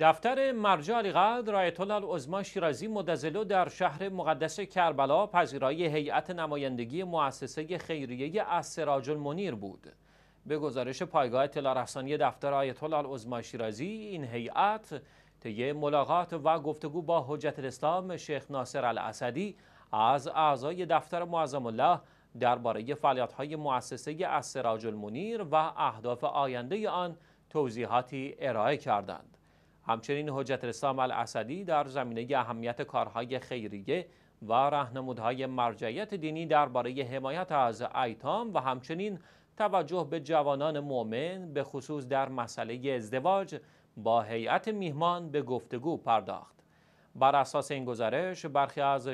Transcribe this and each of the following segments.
دفتر مرجع علیقدر آیت الله عظما شیرازی مدزلو در شهر مقدس کربلا پذیرایی هیئت نمایندگی مؤسسه خیریه السراج المنیر بود به گزارش پایگاه اطلاع دفتر آیت الله شیرازی این هیئت طی ملاقات و گفتگو با حجت الاسلام شیخ ناصر الاسدی از اعضای دفتر معظم الله درباره فعالیت‌های مؤسسه السراج المنیر و اهداف آینده آن توضیحاتی ارائه کردند همچنین حجت رسام الاسدی در زمینه اهمیت کارهای خیریه و رهنمودهای مرجعیت دینی درباره حمایت از ایتام و همچنین توجه به جوانان مؤمن به خصوص در مسئله ازدواج با هیئت میهمان به گفتگو پرداخت بر اساس این گزارش برخی از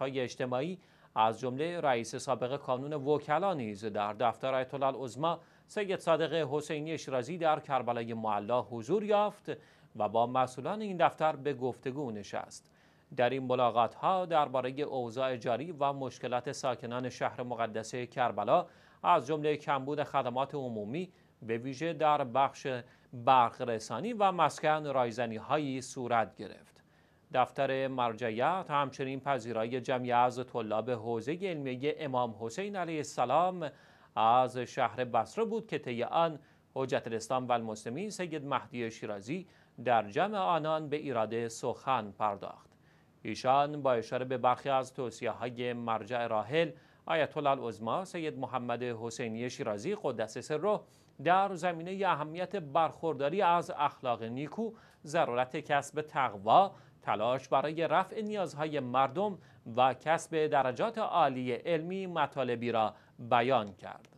های اجتماعی از جمله رئیس سابق کانون وکلا نیز در دفتر آیت الله سید صادق حسینی شیرازی در کربلای معلا حضور یافت و با مسئولان این دفتر به گفتگو نشست در این ملاقات ها درباره اوضاع جاری و مشکلات ساکنان شهر مقدسه کربلا از جمله کمبود خدمات عمومی به ویژه در بخش برق رسانی و مسکن رایزنی هایی صورت گرفت دفتر مرجعیت همچنین پذیرای جمعی از طلاب حوزه علمیه امام حسین علیه السلام از شهر بصره بود که طی آن حجت الاسلام و سید مهدی شیرازی در جمع آنان به ایراده سخن پرداخت ایشان با اشاره به برخی از توصیه های مرجع راهل آیت الله العظما سید محمد حسینی شیرازی قدس سره در زمینه اهمیت برخورداری از اخلاق نیکو ضرورت کسب تقوا تلاش برای رفع نیازهای مردم و کسب درجات عالی علمی مطالبی را بیان کرد